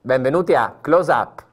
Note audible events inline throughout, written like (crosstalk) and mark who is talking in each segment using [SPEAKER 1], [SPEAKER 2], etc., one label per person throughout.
[SPEAKER 1] Benvenuti a Close Up.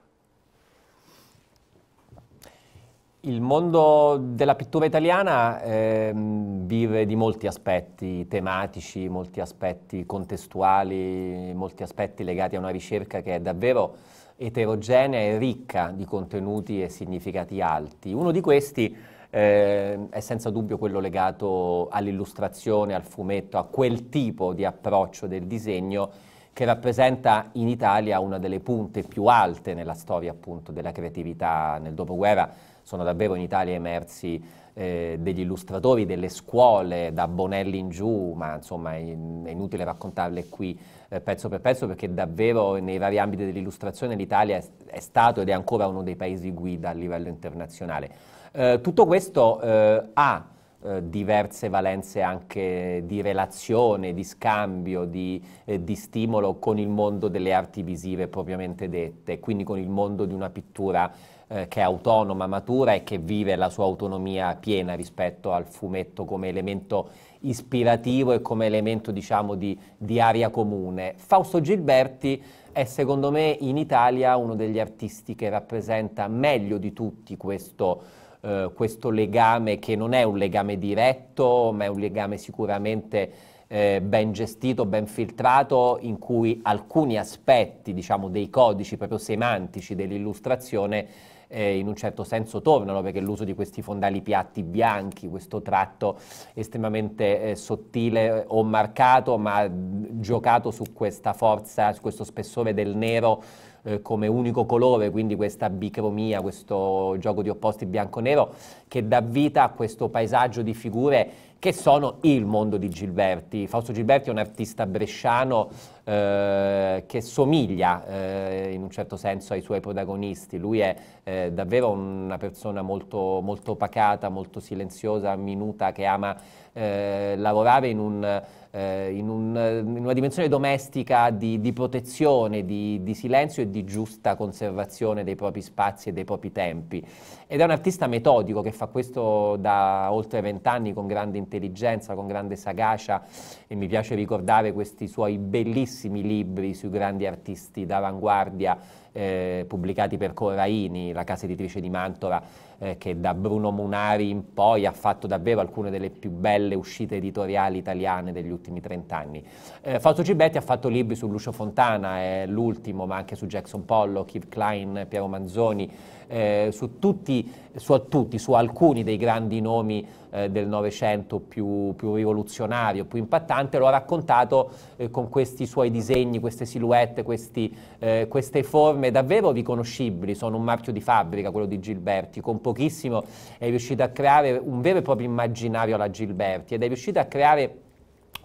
[SPEAKER 1] Il mondo della pittura italiana eh, vive di molti aspetti tematici, molti aspetti contestuali, molti aspetti legati a una ricerca che è davvero eterogenea e ricca di contenuti e significati alti. Uno di questi eh, è senza dubbio quello legato all'illustrazione, al fumetto, a quel tipo di approccio del disegno che rappresenta in Italia una delle punte più alte nella storia appunto della creatività nel dopoguerra. Sono davvero in Italia emersi eh, degli illustratori, delle scuole, da Bonelli in giù, ma insomma è, inutile raccontarle qui eh, pezzo per pezzo perché davvero nei vari ambiti dell'illustrazione l'Italia è, è stato ed è ancora uno dei paesi guida a livello internazionale. Eh, tutto questo eh, ha eh, diverse valenze anche di relazione, di scambio, di, eh, di, stimolo con il mondo delle arti visive propriamente dette, quindi con il mondo di una pittura eh, che è autonoma, matura e che vive la sua autonomia piena rispetto al fumetto come elemento ispirativo e come elemento diciamo di, di aria comune. Fausto Gilberti è secondo me in Italia uno degli artisti che rappresenta meglio di tutti questo eh, questo legame che non è un legame diretto, ma è un legame sicuramente eh, ben gestito, ben filtrato, in cui alcuni aspetti diciamo, dei codici proprio semantici dell'illustrazione eh, in un certo senso tornano, perché l'uso di questi fondali piatti bianchi, questo tratto estremamente eh, sottile eh, o marcato, ma giocato su questa forza, su questo spessore del nero, eh, come unico colore, quindi questa bicromia, questo gioco di opposti bianco-nero che dà vita a questo paesaggio di figure che sono il mondo di Gilberti. Fausto Gilberti è un artista bresciano eh, che somiglia eh, in un certo senso ai suoi protagonisti. Lui è eh, davvero una persona molto, molto, pacata, molto silenziosa, minuta, che ama eh, lavorare in, un, eh, in, un, in, una dimensione domestica di, di protezione, di, di, silenzio e di giusta conservazione dei propri spazi e dei propri tempi. Ed è un artista metodico che fa questo da oltre vent'anni con grande intelligenza, con grande sagacia e mi piace ricordare questi suoi bellissimi libri sui grandi artisti d'avanguardia eh, pubblicati per Corraini, la casa editrice di Mantova, eh, che da Bruno Munari in poi ha fatto davvero alcune delle più belle uscite editoriali italiane degli ultimi trent'anni. Eh, Fausto Gibetti ha fatto libri su Lucio Fontana, eh, l'ultimo, ma anche su Jackson Pollock, Yves Klein, Piero Manzoni, eh, su, tutti, su, tutti, su alcuni dei grandi nomi eh, del Novecento fatto più, più rivoluzionario, più impattante, lo ha raccontato eh, con questi suoi disegni, queste silhouette, questi, eh, queste forme davvero riconoscibili, sono un marchio di fabbrica quello di Gilberti, con pochissimo è riuscito a creare un vero e proprio immaginario alla Gilberti ed è riuscito a creare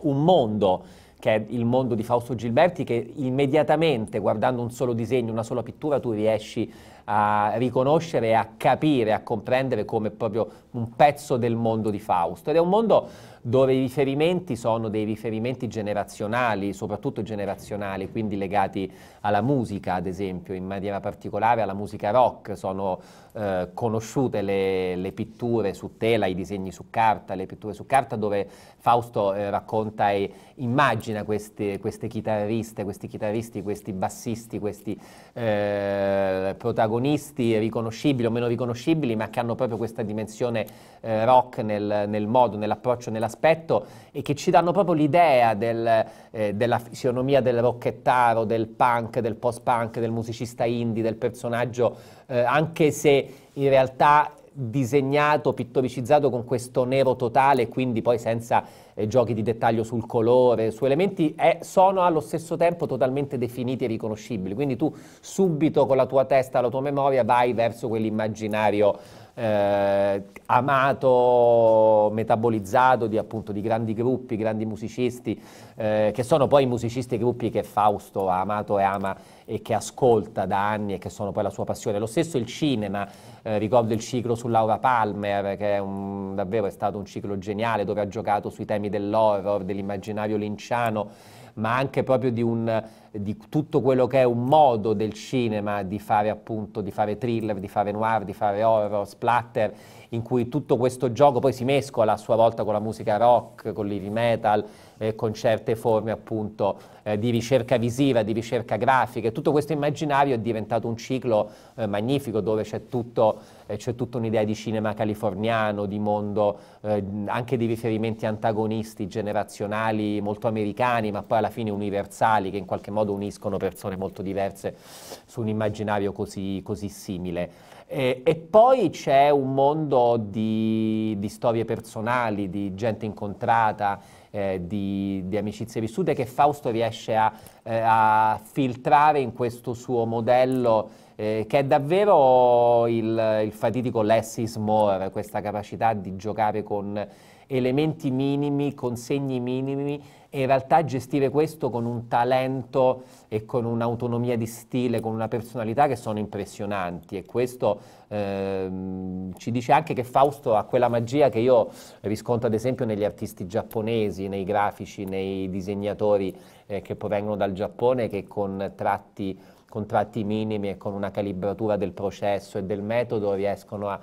[SPEAKER 1] un mondo che è il mondo di Fausto Gilberti, che immediatamente guardando un solo disegno, una sola pittura, tu riesci a riconoscere, a capire, a comprendere come proprio un pezzo del mondo di Fausto. Ed è un mondo dove i riferimenti sono dei riferimenti generazionali, soprattutto generazionali, quindi legati alla musica, ad esempio, in maniera particolare alla musica rock. Sono eh, conosciute le, le, pitture su tela, i disegni su carta, le pitture su carta dove Fausto eh, racconta e immagina queste, queste chitarriste, questi chitarristi, questi bassisti, questi eh, protagonisti protagonisti riconoscibili o meno riconoscibili, ma che hanno proprio questa dimensione eh, rock nel, nel modo, nell'approccio, nell'aspetto e che ci danno proprio l'idea del, eh, della fisionomia del rockettaro, del punk, del post-punk, del musicista indie, del personaggio, eh, anche se in realtà disegnato, pittoricizzato con questo nero totale, quindi poi senza eh, giochi di dettaglio sul colore, su elementi, è, sono allo stesso tempo totalmente definiti e riconoscibili. Quindi tu subito con la tua testa, la tua memoria vai verso quell'immaginario eh, amato, metabolizzato di, appunto, di, grandi gruppi, grandi musicisti, eh, che sono poi i musicisti e gruppi che Fausto ha amato e ama e che ascolta da anni e che sono poi la sua passione. Lo stesso il cinema, eh, ricordo il ciclo su Laura Palmer, che è un, davvero è stato un ciclo geniale dove ha giocato sui temi dell'horror, dell'immaginario linciano ma anche proprio di, un, di, tutto quello che è un modo del cinema di fare appunto, di fare thriller, di fare noir, di fare horror, splatter in cui tutto questo gioco poi si mescola a sua volta con la musica rock, con l'heavy metal, eh, con certe forme appunto eh, di ricerca visiva, di ricerca grafica. tutto questo immaginario è diventato un ciclo eh, magnifico dove c'è, tutto, eh, c'è tutta un'idea di cinema californiano, di mondo, eh, anche di riferimenti antagonisti generazionali molto americani, ma poi alla fine universali, che in qualche modo uniscono persone molto diverse su un immaginario così, così simile. E, eh, e poi c'è un mondo di, di, storie personali, di gente incontrata, eh, di, di, amicizie vissute che Fausto riesce a, eh, a filtrare in questo suo modello eh, che è davvero il, il fatidico less is more, questa capacità di giocare con elementi minimi, consegni minimi e in realtà gestire questo con un talento e con un'autonomia di stile, con una personalità che sono impressionanti e questo ehm, ci dice anche che Fausto ha quella magia che io riscontro ad esempio negli artisti giapponesi, nei grafici, nei disegnatori eh, che provengono dal Giappone che con tratti, con tratti minimi e con una calibratura del processo e del metodo riescono a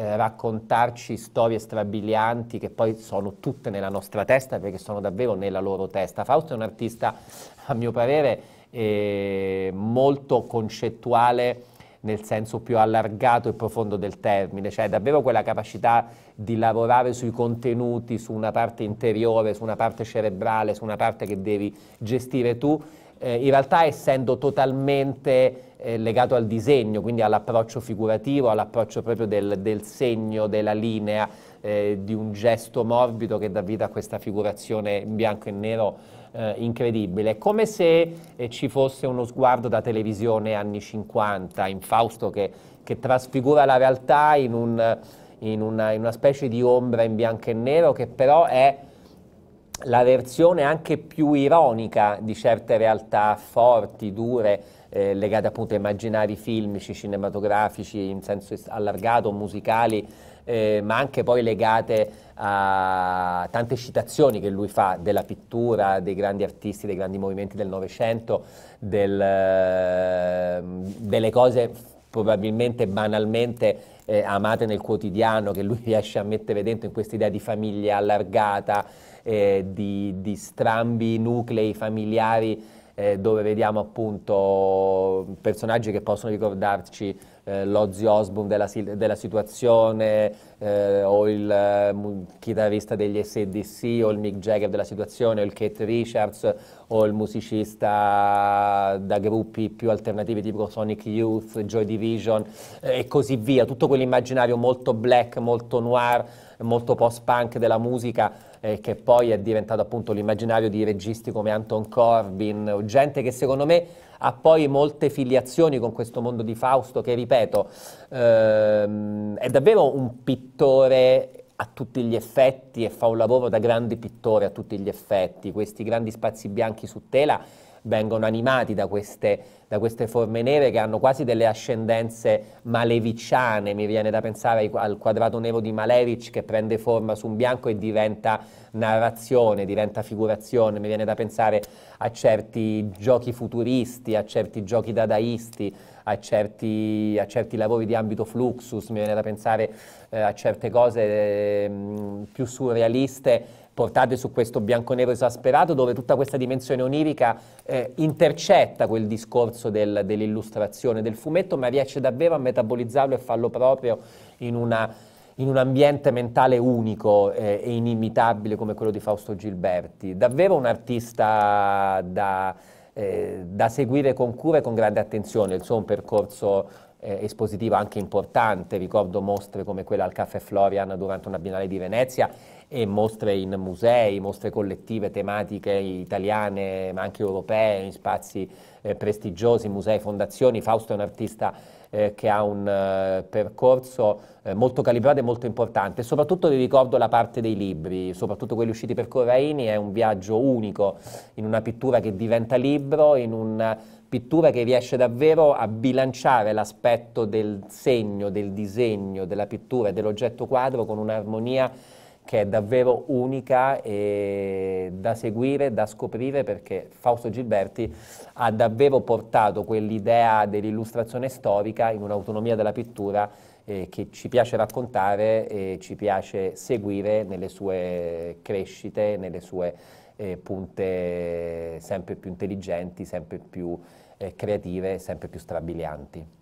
[SPEAKER 1] eh, raccontarci storie strabilianti che poi sono tutte nella nostra testa perché sono davvero nella loro testa. Fausto è un artista, a mio parere, eh, molto concettuale nel senso più allargato e profondo del termine, cioè davvero quella capacità di lavorare sui contenuti, su una parte interiore, su una parte cerebrale, su una parte che devi gestire tu, eh, in realtà essendo totalmente eh, legato al disegno, quindi all'approccio figurativo, all'approccio proprio del, del segno, della linea, eh, di un gesto morbido che dà vita a questa figurazione in bianco e nero eh, incredibile, come se eh, ci fosse uno sguardo da televisione anni 50, in Fausto che, che trasfigura la realtà in, un, in, una, in una specie di ombra in bianco e nero che però è la versione anche più ironica di certe realtà forti, dure, eh, legate appunto a immaginari filmici, cinematografici, in senso allargato, musicali, eh, ma anche poi legate a tante citazioni che lui fa della pittura, dei grandi artisti, dei grandi movimenti del Novecento, del, eh, delle cose probabilmente banalmente eh, amate nel quotidiano, che lui (laughs) riesce a mettere dentro in questa idea di famiglia allargata, eh, di, di, strambi nuclei familiari eh, dove vediamo appunto personaggi che possono ricordarci eh, Lozzy Osbourne della, della situazione, eh, o il eh, chitarrista degli SDC, o il Mick Jagger della situazione, o il Kate Richards, o il musicista da gruppi più alternativi tipo Sonic Youth, Joy Division eh, e così via. Tutto quell'immaginario molto black, molto noir, molto post-punk della musica eh, che poi è diventato appunto l'immaginario di registi come Anton Corbin, gente che secondo me ha poi molte filiazioni con questo mondo di Fausto che, ripeto, ehm, è davvero un pittore a tutti gli effetti e fa un lavoro da grande pittore a tutti gli effetti, questi grandi spazi bianchi su tela vengono animati da queste, da queste forme nere che hanno quasi delle ascendenze maleviciane, mi viene da pensare al quadrato nero di Malevich che prende forma su un bianco e diventa narrazione, diventa figurazione, mi viene da pensare a certi giochi futuristi, a certi giochi dadaisti, a certi, a certi lavori di ambito fluxus, mi viene da pensare eh, a certe cose eh, più surrealiste portate su questo bianco-nero esasperato dove tutta questa dimensione onirica eh, intercetta quel discorso del, dell'illustrazione, del fumetto, ma riesce davvero a metabolizzarlo e farlo proprio in, una, in un ambiente mentale unico eh, e inimitabile come quello di Fausto Gilberti. Davvero un artista da eh, da seguire con cura e con grande attenzione, insomma un percorso eh, espositivo anche importante, ricordo mostre come quella al Caffè Florian durante una Biennale di Venezia e mostre in musei, mostre collettive tematiche italiane ma anche europee, in spazi eh, prestigiosi, musei, fondazioni. Fausto è un artista eh, che ha un eh, percorso eh, molto calibrato e molto importante. Soprattutto vi ricordo la parte dei libri, soprattutto quelli usciti per Corraini, è un viaggio unico in una pittura che diventa libro, in una pittura che riesce davvero a bilanciare l'aspetto del segno, del disegno, della pittura e dell'oggetto quadro con un'armonia che è davvero unica e da seguire, da scoprire, perché Fausto Gilberti ha davvero portato quell'idea dell'illustrazione storica in un'autonomia della pittura eh, che ci piace raccontare e ci piace seguire nelle sue crescite, nelle sue eh, punte sempre più intelligenti, sempre più eh, creative, sempre più strabilianti.